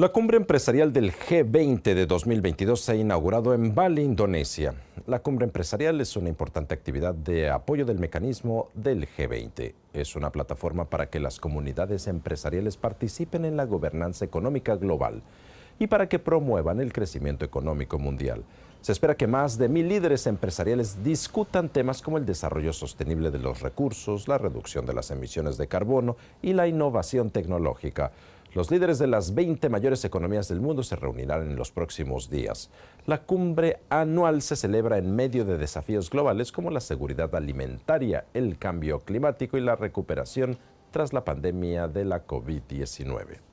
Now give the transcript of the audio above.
La cumbre empresarial del G20 de 2022 se ha inaugurado en Bali, Indonesia. La cumbre empresarial es una importante actividad de apoyo del mecanismo del G20. Es una plataforma para que las comunidades empresariales participen en la gobernanza económica global y para que promuevan el crecimiento económico mundial. Se espera que más de mil líderes empresariales discutan temas como el desarrollo sostenible de los recursos, la reducción de las emisiones de carbono y la innovación tecnológica. Los líderes de las 20 mayores economías del mundo se reunirán en los próximos días. La cumbre anual se celebra en medio de desafíos globales como la seguridad alimentaria, el cambio climático y la recuperación tras la pandemia de la COVID-19.